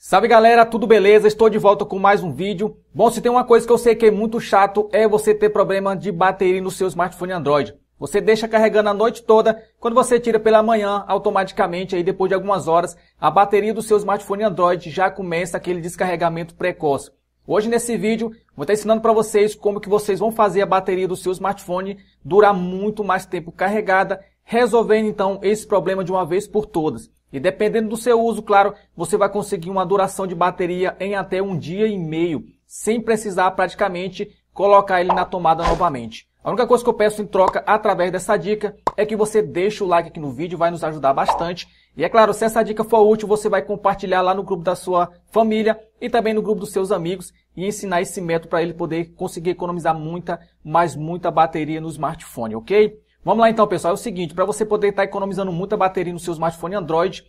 Sabe galera, tudo beleza? Estou de volta com mais um vídeo. Bom, se tem uma coisa que eu sei que é muito chato é você ter problema de bateria no seu smartphone Android. Você deixa carregando a noite toda, quando você tira pela manhã, automaticamente aí depois de algumas horas, a bateria do seu smartphone Android já começa aquele descarregamento precoce. Hoje nesse vídeo, vou estar ensinando para vocês como que vocês vão fazer a bateria do seu smartphone durar muito mais tempo carregada, resolvendo então esse problema de uma vez por todas. E dependendo do seu uso, claro, você vai conseguir uma duração de bateria em até um dia e meio, sem precisar praticamente colocar ele na tomada novamente. A única coisa que eu peço em troca através dessa dica é que você deixe o like aqui no vídeo, vai nos ajudar bastante. E é claro, se essa dica for útil, você vai compartilhar lá no grupo da sua família e também no grupo dos seus amigos e ensinar esse método para ele poder conseguir economizar muita, mas muita bateria no smartphone, ok? Vamos lá então, pessoal. É o seguinte, para você poder estar tá economizando muita bateria no seu smartphone Android,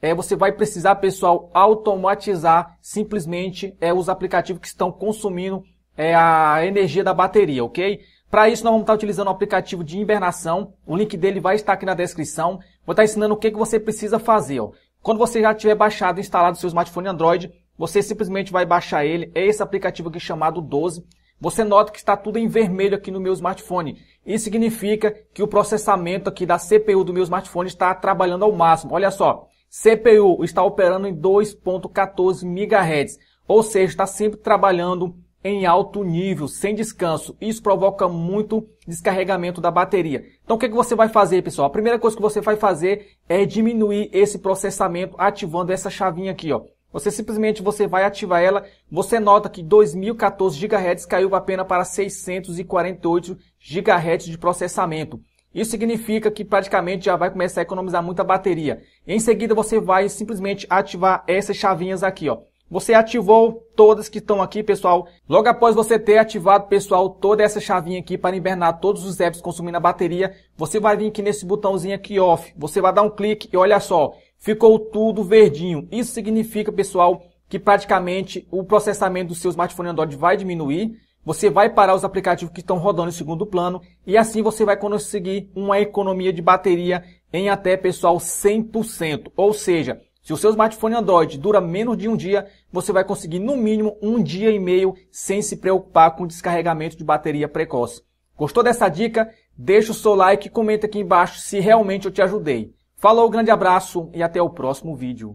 é, você vai precisar, pessoal, automatizar simplesmente é, os aplicativos que estão consumindo é, a energia da bateria, ok? Para isso, nós vamos estar tá utilizando o um aplicativo de hibernação. O link dele vai estar aqui na descrição. Vou estar tá ensinando o que, que você precisa fazer. Ó. Quando você já tiver baixado e instalado o seu smartphone Android, você simplesmente vai baixar ele. É esse aplicativo aqui chamado 12. Você nota que está tudo em vermelho aqui no meu smartphone. Isso significa que o processamento aqui da CPU do meu smartphone está trabalhando ao máximo. Olha só, CPU está operando em 2.14 MHz, ou seja, está sempre trabalhando em alto nível, sem descanso. Isso provoca muito descarregamento da bateria. Então o que, é que você vai fazer, pessoal? A primeira coisa que você vai fazer é diminuir esse processamento ativando essa chavinha aqui, ó. Você simplesmente você vai ativar ela, você nota que 2014 GHz caiu apenas para 648 GHz de processamento. Isso significa que praticamente já vai começar a economizar muita bateria. Em seguida você vai simplesmente ativar essas chavinhas aqui, ó. Você ativou todas que estão aqui, pessoal. Logo após você ter ativado, pessoal, toda essa chavinha aqui para invernar todos os apps consumindo a bateria, você vai vir aqui nesse botãozinho aqui off. Você vai dar um clique e olha só, ficou tudo verdinho. Isso significa, pessoal, que praticamente o processamento do seu smartphone Android vai diminuir. Você vai parar os aplicativos que estão rodando em segundo plano e assim você vai conseguir uma economia de bateria em até, pessoal, 100%. Ou seja, se o seu smartphone Android dura menos de um dia, você vai conseguir no mínimo um dia e meio sem se preocupar com descarregamento de bateria precoce. Gostou dessa dica? Deixa o seu like e comenta aqui embaixo se realmente eu te ajudei. Falou, grande abraço e até o próximo vídeo.